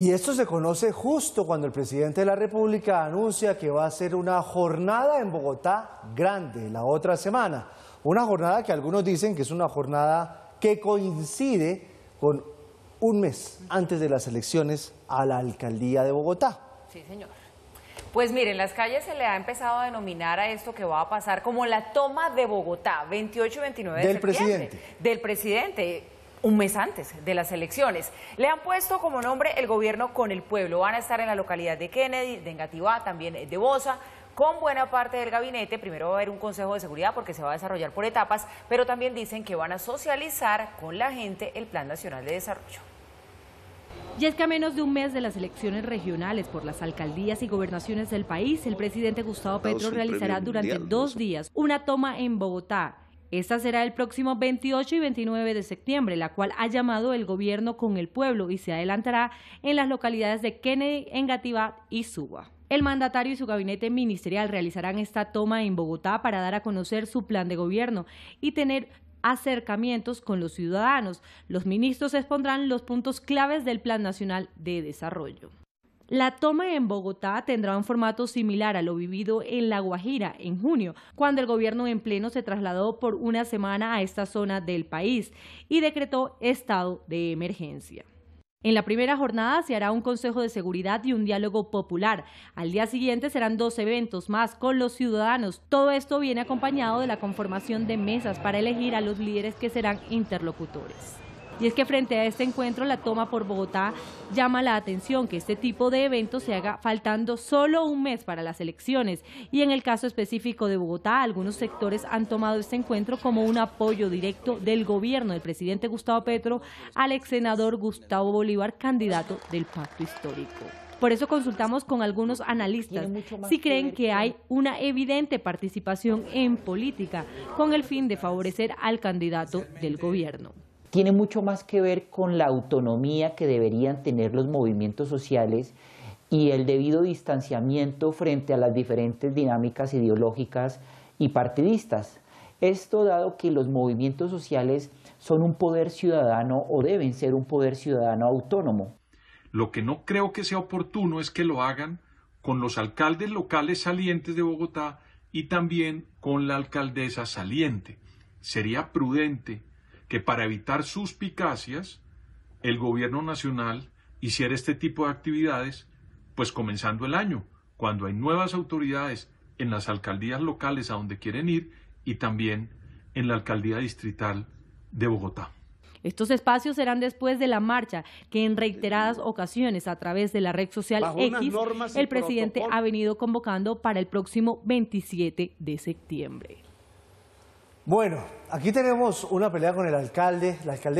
Y esto se conoce justo cuando el presidente de la República anuncia que va a ser una jornada en Bogotá grande la otra semana. Una jornada que algunos dicen que es una jornada que coincide con un mes antes de las elecciones a la alcaldía de Bogotá. Sí, señor. Pues miren, las calles se le ha empezado a denominar a esto que va a pasar como la toma de Bogotá, 28 y 29 de del Presidente. Del presidente un mes antes de las elecciones. Le han puesto como nombre el gobierno con el pueblo. Van a estar en la localidad de Kennedy, de Engativá, también eh, de Bosa, con buena parte del gabinete. Primero va a haber un consejo de seguridad porque se va a desarrollar por etapas, pero también dicen que van a socializar con la gente el Plan Nacional de Desarrollo. Y es que a menos de un mes de las elecciones regionales por las alcaldías y gobernaciones del país, el presidente Gustavo Petro realizará durante dos días una toma en Bogotá esta será el próximo 28 y 29 de septiembre, la cual ha llamado el gobierno con el pueblo y se adelantará en las localidades de Kennedy, Engativá y Suba. El mandatario y su gabinete ministerial realizarán esta toma en Bogotá para dar a conocer su plan de gobierno y tener acercamientos con los ciudadanos. Los ministros expondrán los puntos claves del Plan Nacional de Desarrollo. La toma en Bogotá tendrá un formato similar a lo vivido en La Guajira en junio, cuando el gobierno en pleno se trasladó por una semana a esta zona del país y decretó estado de emergencia. En la primera jornada se hará un Consejo de Seguridad y un diálogo popular. Al día siguiente serán dos eventos más con los ciudadanos. Todo esto viene acompañado de la conformación de mesas para elegir a los líderes que serán interlocutores. Y es que frente a este encuentro, la toma por Bogotá llama la atención que este tipo de eventos se haga faltando solo un mes para las elecciones. Y en el caso específico de Bogotá, algunos sectores han tomado este encuentro como un apoyo directo del gobierno del presidente Gustavo Petro al ex senador Gustavo Bolívar, candidato del pacto histórico. Por eso consultamos con algunos analistas si creen que hay una evidente participación en política con el fin de favorecer al candidato del gobierno tiene mucho más que ver con la autonomía que deberían tener los movimientos sociales y el debido distanciamiento frente a las diferentes dinámicas ideológicas y partidistas. Esto dado que los movimientos sociales son un poder ciudadano o deben ser un poder ciudadano autónomo. Lo que no creo que sea oportuno es que lo hagan con los alcaldes locales salientes de Bogotá y también con la alcaldesa saliente. Sería prudente que para evitar suspicacias, el gobierno nacional hiciera este tipo de actividades, pues comenzando el año, cuando hay nuevas autoridades en las alcaldías locales a donde quieren ir y también en la alcaldía distrital de Bogotá. Estos espacios serán después de la marcha que en reiteradas ocasiones a través de la red social X el presidente ha venido convocando para el próximo 27 de septiembre. Bueno, aquí tenemos una pelea con el alcalde, la alcaldesa.